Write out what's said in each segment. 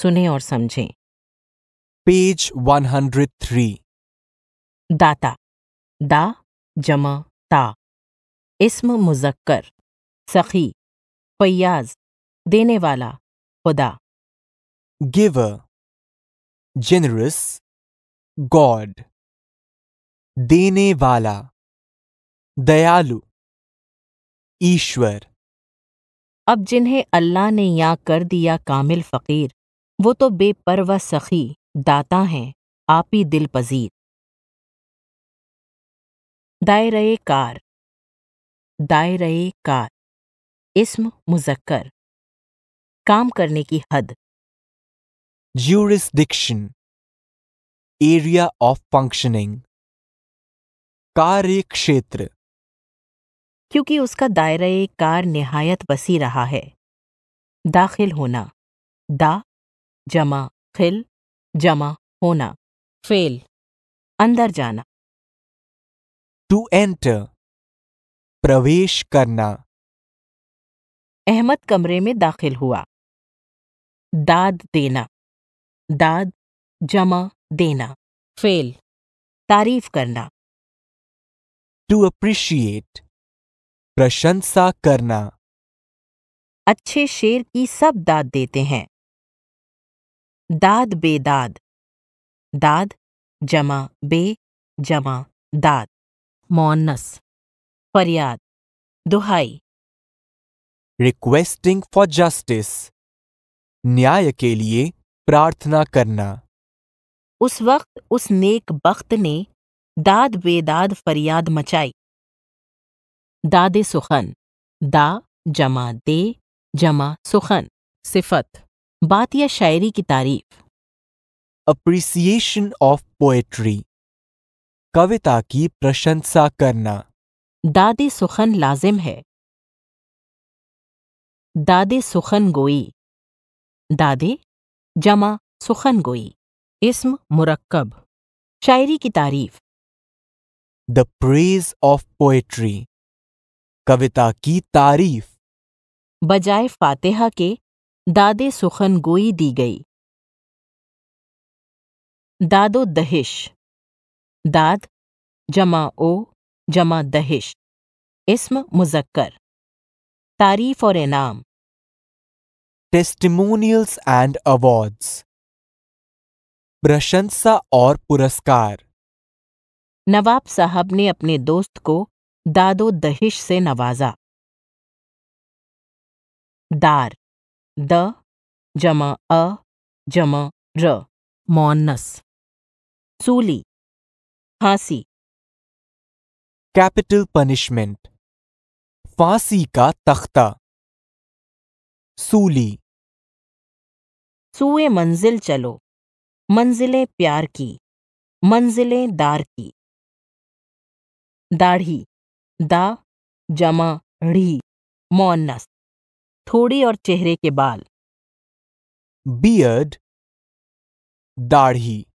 सुने और समझें पेज 103 दाता दा जमा ता इसम मुजक्कर सखी पयाज देने वाला खुदा गिव जेनरस गॉड देने वाला दयालु ईश्वर अब जिन्हें अल्लाह ने या कर दिया कामिल फकीर वो तो बेपरवा सखी दाता हैं आपी दिल पजीर दायरे कार दायरे कार इस्म मुजक्कर काम करने की हद ज्यूरिस्डिक्शन एरिया ऑफ फंक्शनिंग कार्य क्षेत्र क्योंकि उसका दायरा कार निहायत बसी रहा है दाखिल होना दा जमा खिल जमा होना फेल अंदर जाना टू एंटर प्रवेश करना अहमद कमरे में दाखिल हुआ दाद देना दाद जमा देना फेल तारीफ करना टू अप्रिशिएट प्रशंसा करना अच्छे शेर की सब दाद देते हैं दाद बेदाद दाद जमा बे जमा दाद मोनस फरियाद दुहाई रिक्वेस्टिंग फॉर जस्टिस न्याय के लिए प्रार्थना करना उस वक्त उस नेक बख्त ने दाद बेदाद फरियाद मचाई दादे सुखन दा जमा दे जमा सुखन सिफत बात या शायरी की तारीफ अप्रिसिएशन ऑफ पोएट्री कविता की प्रशंसा करना दादे सुखन लाजिम है दादे सुखन गोई दादे जमा सुखन गोई इसम मुरक्कब शायरी की तारीफ द प्रेज ऑफ पोएट्री कविता की तारीफ बजाय फातेहा के दादे सुखन गोई दी गई दादो दहिश दाद जमा ओ जमा दहिश इस्म मुजक्कर तारीफ और इनाम टेस्टिमोनियल्स एंड अवार्ड्स प्रशंसा और पुरस्कार नवाब साहब ने अपने दोस्त को दादो दहिश से नवाजा दार द जमा अ जमा र मौनस सूली फांसी कैपिटल पनिशमेंट फांसी का तख्ता सूली सूए मंजिल चलो मंजिलें प्यार की मंजिलें दार की दाढ़ी दा जमा ढी मौनस थोड़ी और चेहरे के बाल बियर्ड दाढ़ी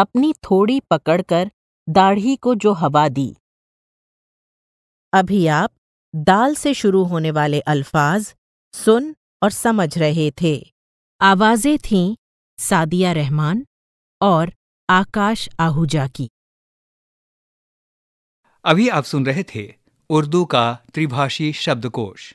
अपनी थोड़ी पकड़कर दाढ़ी को जो हवा दी अभी आप दाल से शुरू होने वाले अल्फाज सुन और समझ रहे थे आवाजें थीं सादिया रहमान और आकाश आहूजा की अभी आप सुन रहे थे उर्दू का त्रिभाषी शब्दकोश